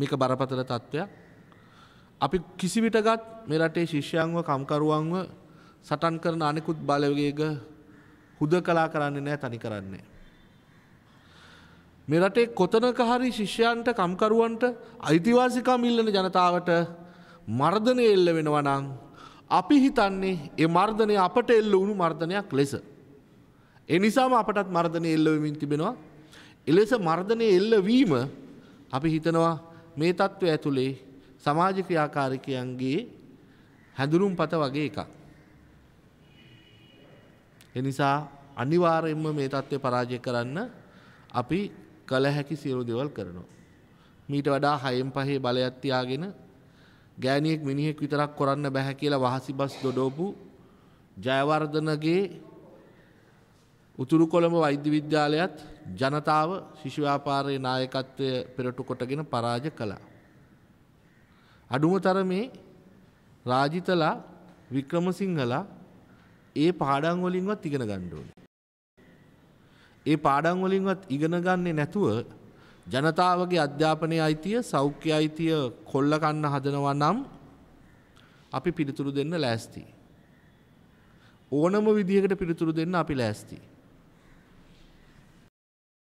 මේක බරපතල තත්ත්වයක් අපි කිසිවිටගත් මේ රටේ ශිෂ්‍යයන්ව කම්කරුවන්ව සටන් කරන අනෙකුත් බලවේග හුද කලා කරන්නේ නෑ තනි කරන්නේ. මේ රටේ කොතනක හරි ශිෂ්‍යයන්ට කම්කරුවන්ට අයිතිවාසිකම් ඉල්ලන ජනතාවට මර්ධනය එල්ල වෙනවනං අපි හිතන්නේ ඒ මර්ධනය අපට එල්ල වුණු මර්ධනයක් ලෙස. එනිසාම අපටත් මර්ධනය එල්ලවෙමින් තිබෙනවා එලෙස මර්ධනය එල්ලවීම අපි හිතනවා මේ தত্ত্বය ඇතුලේ සමාජ ක්‍රියාකාරිකයන්ගේ හැඳුනුම්පත වගේ එකක්. එනිසා අනිවාර්යයෙන්ම මේ தත්ත්වය පරාජය කරන්න අපි කල හැකි සියලු දේවල් කරනවා. මීට වඩා හයෙන් පහේ බලයක් තියාගෙන ගෑණියෙක් මිනිහෙක් විතරක් කරන්න බෑ කියලා වහසිබස් දොඩෝපු ජයවර්ධනගේ උතුරු කොළඹ වෛද්‍ය විද්‍යාලයත් ජනතාව ශිෂ්‍යව්‍යාපාරයේ නායකත්වය පෙරටු කොටගෙන පරාජ කළා. අඩුම තරමේ රාජිතලා වික්‍රමසිංහලා ඒ පාඩම් වලින්වත් ඉගෙන ගන්න ඕනේ. ඒ පාඩම් වලින්වත් ඉගෙන ගන්නේ නැතුව ජනතාවගේ අධ්‍යාපනයේ අයිතිය සෞඛ්‍ය අයිතිය කොල්ල කන්න හදනවා නම් අපි පිළිතුරු දෙන්න ලෑස්තියි. ඕනම විදිහකට පිළිතුරු දෙන්න අපි ලෑස්තියි.